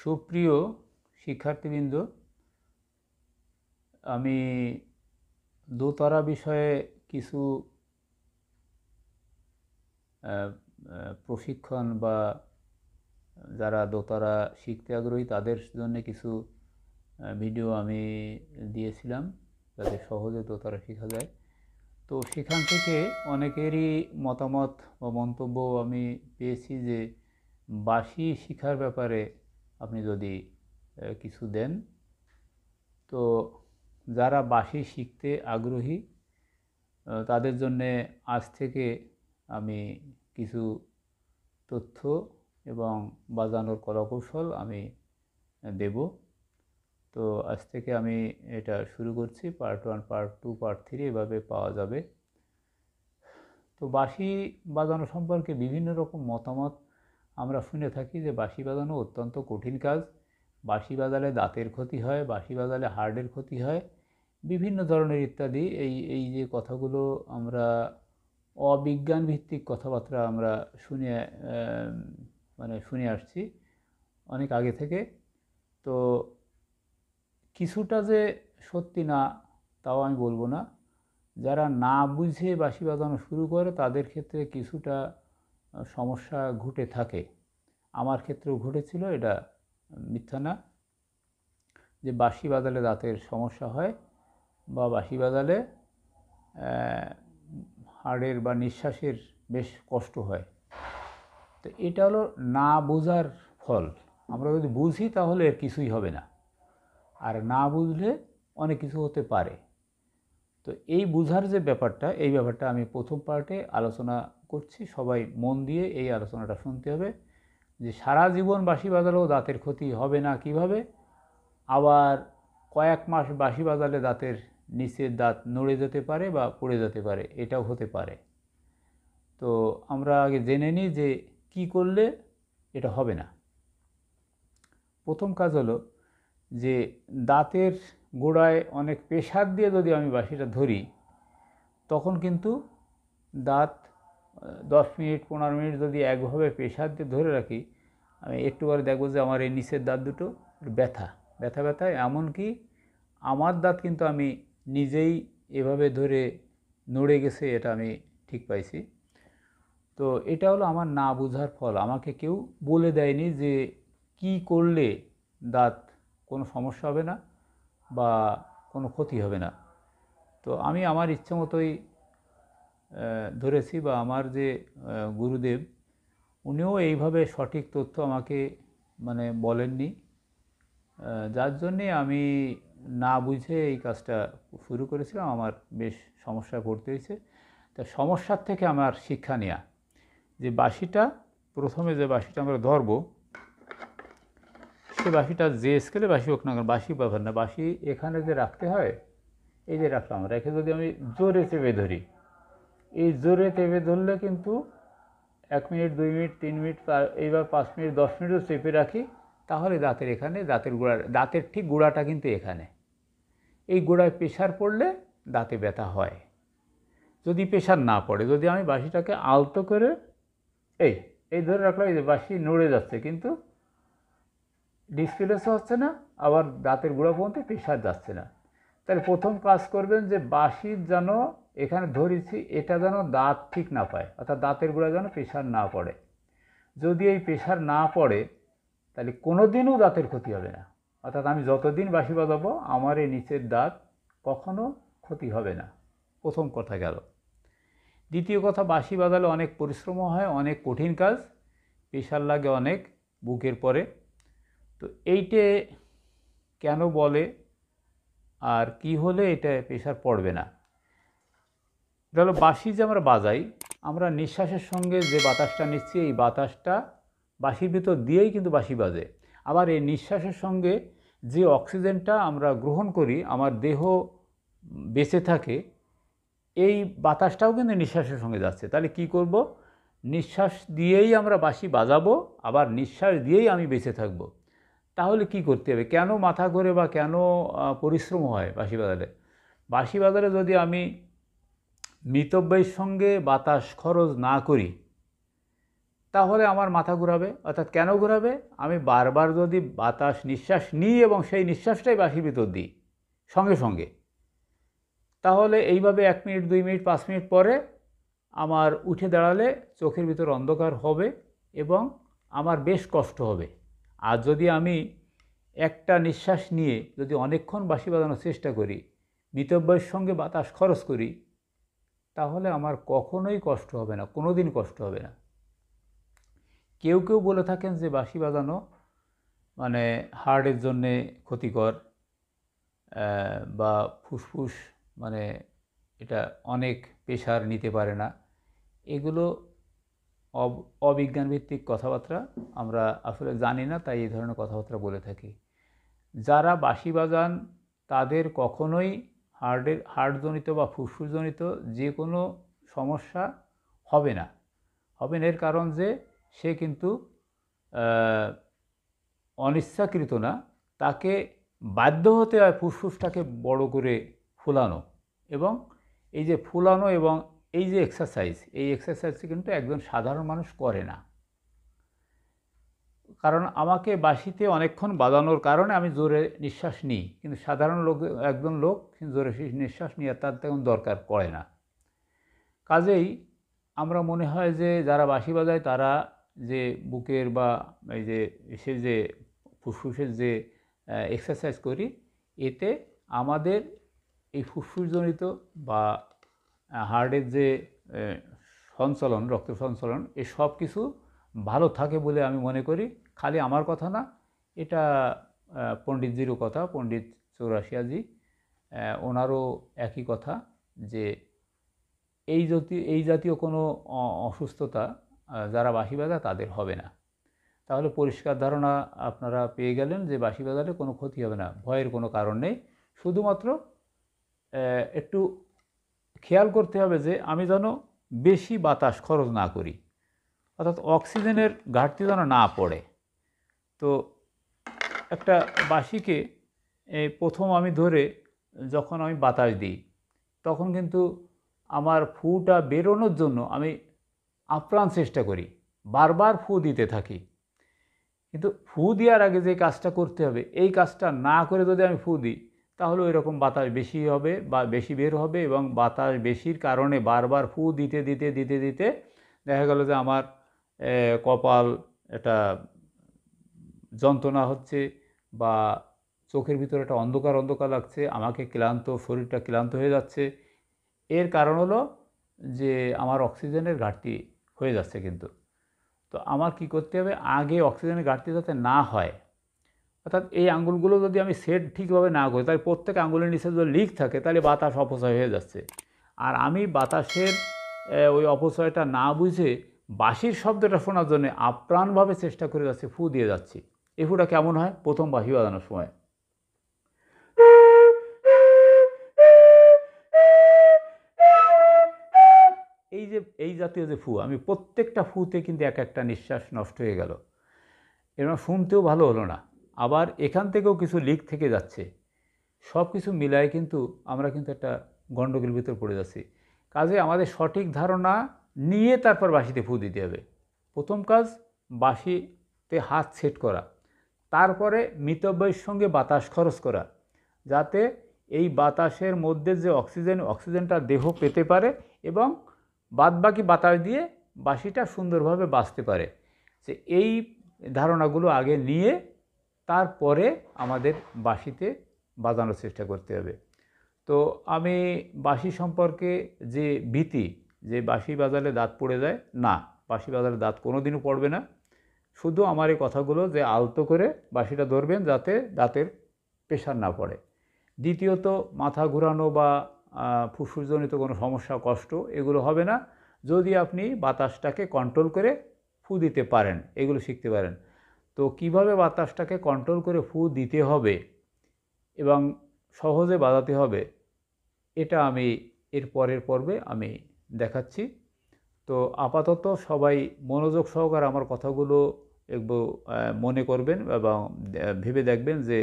সুপ্রিয় শিক্ষার্থীবৃন্দ আমি দোতারা বিষয়ে কিছু প্রশিক্ষণ বা যারা দোতারা শিখতে আগ্রহী তাদের জন্য কিছু ভিডিও আমি দিয়েছিলাম যাতে সহজে দোতারা শেখা যায় তো সেখান থেকে অনেকেরই মতামত বা মন্তব্য আমি পেয়েছি যে বাসি শিখার ব্যাপারে আপনি যদি কিছু দেন তো যারা বাসি শিখতে আগ্রহী তাদের জন্যে আজ থেকে আমি কিছু তথ্য এবং বাজানোর কলাকৌশল আমি দেব তো আজ থেকে আমি এটা শুরু করছি part one part two part three এভাবে পাওয়া যাবে তো বাঁশি বাজানো সম্পর্কে বিভিন্ন রকম মতামত আমরা শুনে থাকি যে বাঁশি বাজানো অত্যন্ত কঠিন কাজ বাঁশি বাজালে দাঁতের ক্ষতি হয় বাঁশি বাজালে হার্টের ক্ষতি হয় বিভিন্ন ধরনের ইত্যাদি এই এই যে কথাগুলো আমরা অবিজ্ঞান ভিত্তিক কথাবার্তা আমরা শুনে মানে শুনে আসছি অনেক আগে থেকে তো কিছুটা যে সত্যি না তাও আমি বলবো না যারা না বুঝে বাঁশি বাজানো শুরু করে তাদের ক্ষেত্রে কিছুটা সমস্যা ঘটে থাকে আমার ক্ষেত্রেও ঘটেছিল এটা মিথ্যা না যে বাসি বাদালে দাঁতের সমস্যা হয় বা বাসি বাদালে হাড়ের বা নিঃশ্বাসের বেশ কষ্ট হয় তো এটা হলো না বোঝার ফল আমরা যদি বুঝি তাহলে এর কিছুই হবে না আর না বুঝলে অনেক কিছু হতে পারে তো এই বুঝার যে ব্যাপারটা এই ব্যাপারটা আমি প্রথম পার্টে আলোচনা করছি সবাই মন দিয়ে এই আলোচনাটা শুনতে হবে যে সারা জীবন বাঁশি বাজালেও দাঁতের ক্ষতি হবে না কিভাবে আবার কয়েক মাস বাসি বাজালে দাঁতের নিচের দাঁত নড়ে যেতে পারে বা পড়ে যেতে পারে এটাও হতে পারে তো আমরা আগে জেনে নিই যে কি করলে এটা হবে না প্রথম কাজ হলো যে দাঁতের গোড়ায় অনেক প্রেশার দিয়ে যদি আমি বাঁশিটা ধরি তখন কিন্তু দাঁত দশ মিনিট পনেরো মিনিট যদি একভাবে প্রেশার দিয়ে ধরে রাখি আমি একটু পরে দেখবো যে আমার এই নিচের দাঁত দুটো ব্যথা ব্যথা ব্যথা এমনকি আমার দাঁত কিন্তু আমি নিজেই এভাবে ধরে নড়ে গেছে এটা আমি ঠিক পাইছি তো এটা হলো আমার না বোঝার ফল আমাকে কেউ বলে দেয়নি যে কি করলে দাঁত কোনো সমস্যা হবে না বা কোনো ক্ষতি হবে না তো আমি আমার ইচ্ছে মতোই ধরেছি বা আমার যে গুরুদেব উনিও এইভাবে সঠিক তথ্য আমাকে মানে বলেননি যার জন্যে আমি না বুঝে এই কাজটা শুরু করেছিলাম আমার বেশ সমস্যা পড়তে হয়েছে তা সমস্যার থেকে আমার শিক্ষা নেয়া যে বাঁশিটা প্রথমে যে বাঁশিটা আমরা ধরবো সে বাসিটা যে স্কেলে বাসি হোক না কেন বাসি ব্যবহার না বাসি এখানে যে রাখতে হয় এই যে রাখলাম রেখে যদি আমি জোরে চেপে ধরি এই জোরে চেপে ধরলে কিন্তু এক মিনিট দুই মিনিট তিন মিনিট এইবার পাঁচ মিনিট দশ মিনিটও চেপে রাখি তাহলে দাঁতের এখানে দাঁতের গোড়া দাঁতের ঠিক গোড়াটা কিন্তু এখানে এই গোড়ায় প্রেশার পড়লে দাঁতে ব্যথা হয় যদি প্রেশার না পড়ে যদি আমি বাসিটাকে আলতো করে এই এই ধরে রাখলাম এই যে বাসি নড়ে যাচ্ছে কিন্তু ডিসপ্লেসও হচ্ছে না আবার দাঁতের গুঁড়া পর্যন্ত প্রেশার যাচ্ছে না তাহলে প্রথম কাজ করবেন যে বাঁশির যেন এখানে ধরেছি এটা যেন দাঁত ঠিক না পায় অর্থাৎ দাঁতের গুঁড়া যেন প্রেশার না পড়ে যদি এই প্রেশার না পড়ে তাহলে কোনো দিনও দাঁতের ক্ষতি হবে না অর্থাৎ আমি যতদিন বাঁশি বাজাবো আমার এই নিচের দাঁত কখনো ক্ষতি হবে না প্রথম কথা গেল দ্বিতীয় কথা বাঁশি বাজালে অনেক পরিশ্রমও হয় অনেক কঠিন কাজ প্রেশার লাগে অনেক বুকের পরে তো এইটে কেন বলে আর কি হলে এটা প্রেশার পড়বে না ধরো হলো বাঁশি যে আমরা বাজাই আমরা নিঃশ্বাসের সঙ্গে যে বাতাসটা নিচ্ছি এই বাতাসটা বাঁশির ভিতর দিয়েই কিন্তু বাঁশি বাজে আবার এই নিঃশ্বাসের সঙ্গে যে অক্সিজেনটা আমরা গ্রহণ করি আমার দেহ বেঁচে থাকে এই বাতাসটাও কিন্তু নিঃশ্বাসের সঙ্গে যাচ্ছে তাহলে কি করব নিঃশ্বাস দিয়েই আমরা বাঁশি বাজাবো আবার নিঃশ্বাস দিয়েই আমি বেঁচে থাকবো তাহলে কি করতে হবে কেন মাথা ঘোরে বা কেন পরিশ্রম হয় বাসি বাজারে বাসি বাজারে যদি আমি মিতব্যের সঙ্গে বাতাস খরচ না করি তাহলে আমার মাথা ঘুরাবে অর্থাৎ কেন ঘুরাবে আমি বারবার যদি বাতাস নিঃশ্বাস নিই এবং সেই নিঃশ্বাসটাই বাসির ভিতর দিই সঙ্গে সঙ্গে তাহলে এইভাবে এক মিনিট দুই মিনিট পাঁচ মিনিট পরে আমার উঠে দাঁড়ালে চোখের ভিতর অন্ধকার হবে এবং আমার বেশ কষ্ট হবে আর যদি আমি একটা নিঃশ্বাস নিয়ে যদি অনেকক্ষণ বাঁশি বাজানোর চেষ্টা করি মিতব্যয়ের সঙ্গে বাতাস খরচ করি তাহলে আমার কখনোই কষ্ট হবে না কোনো দিন কষ্ট হবে না কেউ কেউ বলে থাকেন যে বাঁশি বাজানো মানে হার্টের জন্যে ক্ষতিকর বা ফুসফুস মানে এটা অনেক প্রেশার নিতে পারে না এগুলো অবিজ্ঞানভিত্তিক কথাবার্তা আমরা আসলে জানি না তাই এই ধরনের কথাবার্তা বলে থাকি যারা বাঁশি বাজান তাদের কখনোই হার্টের হার্টজনিত বা ফুসফুসজনিত যে কোনো সমস্যা হবে না হবে না এর কারণ যে সে কিন্তু অনিচ্ছাকৃত না তাকে বাধ্য হতে হয় ফুসফুসটাকে বড় করে ফুলানো এবং এই যে ফুলানো এবং এই যে এক্সারসাইজ এই এক্সারসাইজ কিন্তু একজন সাধারণ মানুষ করে না কারণ আমাকে বাসিতে অনেকক্ষণ বাঁধানোর কারণে আমি জোরে নিঃশ্বাস নিই কিন্তু সাধারণ লোক একজন লোক জোরে নিঃশ্বাস নিয়ে তার তেমন দরকার করে না কাজেই আমরা মনে হয় যে যারা বাঁশি বাজায় তারা যে বুকের বা এই যে সে যে ফুসফুসের যে এক্সারসাইজ করি এতে আমাদের এই ফুসফুসজনিত বা হার্টের যে সঞ্চলন রক্ত সঞ্চলন এ সব কিছু ভালো থাকে বলে আমি মনে করি খালি আমার কথা না এটা পণ্ডিতজিরও কথা পণ্ডিত চৌরাশিয়াজি ওনারও একই কথা যে এই যদি এই জাতীয় কোনো অসুস্থতা যারা বাসি বাজা তাদের হবে না তাহলে পরিষ্কার ধারণা আপনারা পেয়ে গেলেন যে বাসি বাজারে কোনো ক্ষতি হবে না ভয়ের কোনো কারণ নেই শুধুমাত্র একটু খেয়াল করতে হবে যে আমি যেন বেশি বাতাস খরচ না করি অর্থাৎ অক্সিজেনের ঘাটতি যেন না পড়ে তো একটা বাসিকে প্রথম আমি ধরে যখন আমি বাতাস দিই তখন কিন্তু আমার ফুটা বেরোনোর জন্য আমি আপ্রাণ চেষ্টা করি বারবার ফু দিতে থাকি কিন্তু ফু দেওয়ার আগে যে কাজটা করতে হবে এই কাজটা না করে যদি আমি ফু দিই তাহলে ওই রকম বাতাস বেশি হবে বা বেশি বের হবে এবং বাতাস বেশির কারণে বারবার ফু দিতে দিতে দিতে দিতে দেখা গেল যে আমার কপাল এটা যন্ত্রণা হচ্ছে বা চোখের ভিতরে একটা অন্ধকার অন্ধকার লাগছে আমাকে ক্লান্ত শরীরটা ক্লান্ত হয়ে যাচ্ছে এর কারণ হলো যে আমার অক্সিজেনের ঘাটতি হয়ে যাচ্ছে কিন্তু তো আমার কি করতে হবে আগে অক্সিজেনের ঘাটতি যাতে না হয় অর্থাৎ এই আঙুলগুলো যদি আমি সেট ঠিকভাবে না করি তাহলে প্রত্যেক আঙুলের নিচে যদি লিক থাকে তাহলে বাতাস অপচয় হয়ে যাচ্ছে আর আমি বাতাসের ওই অপচয়টা না বুঝে বাঁশির শব্দটা শোনার জন্য আপ্রাণভাবে চেষ্টা করে যাচ্ছি ফু দিয়ে যাচ্ছি এই ফুটা কেমন হয় প্রথম বাঁশি বাজানোর সময় এই যে এই জাতীয় যে ফু আমি প্রত্যেকটা ফুতে কিন্তু এক একটা নিঃশ্বাস নষ্ট হয়ে গেল এরকম শুনতেও ভালো হলো না আবার এখান থেকেও কিছু লিক থেকে যাচ্ছে সব কিছু মিলায় কিন্তু আমরা কিন্তু একটা গণ্ডগোল ভিতর পড়ে যাচ্ছি কাজে আমাদের সঠিক ধারণা নিয়ে তারপর বাঁশিতে ফু দিতে হবে প্রথম কাজ বাঁশিতে হাত সেট করা তারপরে মিতব্যয়ের সঙ্গে বাতাস খরচ করা যাতে এই বাতাসের মধ্যে যে অক্সিজেন অক্সিজেনটা দেহ পেতে পারে এবং বাদবাকি বাতাস দিয়ে বাঁশিটা সুন্দরভাবে বাঁচতে পারে যে এই ধারণাগুলো আগে নিয়ে তারপরে আমাদের বাঁশিতে বাজানোর চেষ্টা করতে হবে তো আমি বাঁশি সম্পর্কে যে ভীতি যে বাঁশি বাজালে দাঁত পড়ে যায় না বাঁশি বাজালে দাঁত কোনো দিনও পড়বে না শুধু আমার এই কথাগুলো যে আলতো করে বাঁশিটা ধরবেন যাতে দাঁতের প্রেশার না পড়ে দ্বিতীয়ত মাথা ঘুরানো বা ফুসফুসজনিত কোনো সমস্যা কষ্ট এগুলো হবে না যদি আপনি বাতাসটাকে কন্ট্রোল করে ফু দিতে পারেন এগুলো শিখতে পারেন তো কিভাবে বাতাসটাকে কন্ট্রোল করে ফু দিতে হবে এবং সহজে বাজাতে হবে এটা আমি এর পরের পর্বে আমি দেখাচ্ছি তো আপাতত সবাই মনোযোগ সহকারে আমার কথাগুলো একটু মনে করবেন এবং ভেবে দেখবেন যে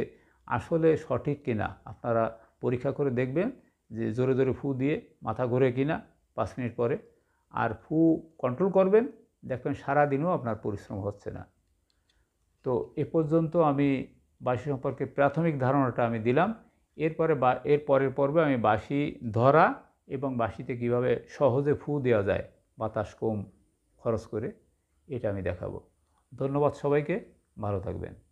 আসলে সঠিক কিনা আপনারা পরীক্ষা করে দেখবেন যে জোরে জোরে ফু দিয়ে মাথা ঘুরে কিনা পাঁচ মিনিট পরে আর ফু কন্ট্রোল করবেন দেখবেন সারাদিনও আপনার পরিশ্রম হচ্ছে না তো এ পর্যন্ত আমি বাসি সম্পর্কে প্রাথমিক ধারণাটা আমি দিলাম এরপরে বা এর পরের পর্বে আমি বাঁশি ধরা এবং বাঁশিতে কিভাবে সহজে ফু দেওয়া যায় বাতাস কম খরচ করে এটা আমি দেখাবো ধন্যবাদ সবাইকে ভালো থাকবেন